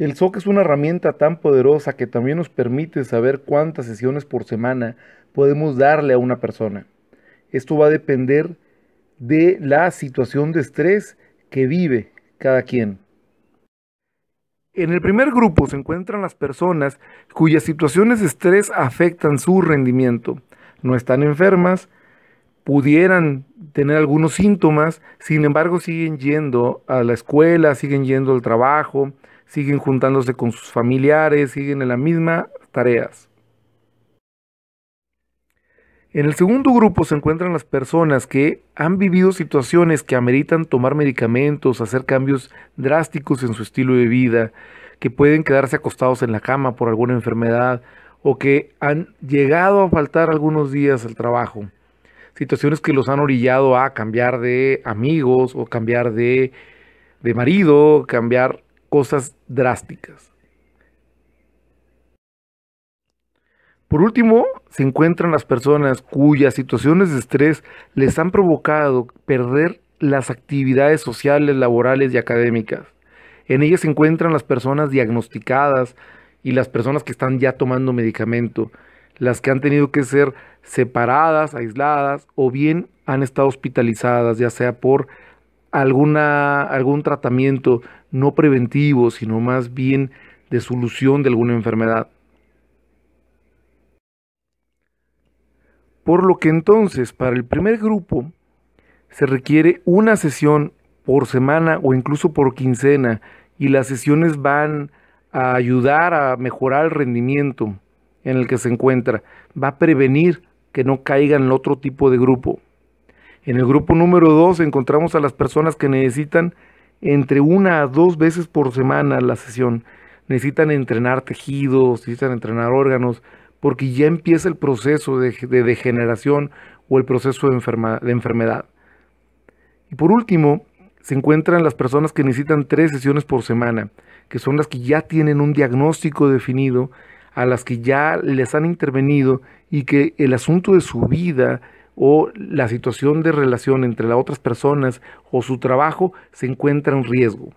El SOC es una herramienta tan poderosa que también nos permite saber cuántas sesiones por semana podemos darle a una persona. Esto va a depender de la situación de estrés que vive cada quien. En el primer grupo se encuentran las personas cuyas situaciones de estrés afectan su rendimiento. No están enfermas, pudieran tener algunos síntomas, sin embargo siguen yendo a la escuela, siguen yendo al trabajo, siguen juntándose con sus familiares, siguen en las mismas tareas. En el segundo grupo se encuentran las personas que han vivido situaciones que ameritan tomar medicamentos, hacer cambios drásticos en su estilo de vida, que pueden quedarse acostados en la cama por alguna enfermedad o que han llegado a faltar algunos días al trabajo. Situaciones que los han orillado a cambiar de amigos o cambiar de, de marido, cambiar cosas drásticas. Por último, se encuentran las personas cuyas situaciones de estrés les han provocado perder las actividades sociales, laborales y académicas. En ellas se encuentran las personas diagnosticadas y las personas que están ya tomando medicamento, las que han tenido que ser separadas, aisladas o bien han estado hospitalizadas, ya sea por alguna, algún tratamiento no preventivo, sino más bien de solución de alguna enfermedad. Por lo que entonces, para el primer grupo, se requiere una sesión por semana o incluso por quincena y las sesiones van a ayudar a mejorar el rendimiento en el que se encuentra, va a prevenir que no caiga en el otro tipo de grupo. En el grupo número 2 encontramos a las personas que necesitan entre una a dos veces por semana la sesión. Necesitan entrenar tejidos, necesitan entrenar órganos, porque ya empieza el proceso de, degeneración o el proceso de, de enfermedad. Y por último, se encuentran las personas que necesitan tres sesiones por semana, que son las que ya tienen un diagnóstico definido, a las que ya les han intervenido y que el asunto de su vida o la situación de relación entre las otras personas o su trabajo se encuentra en riesgo.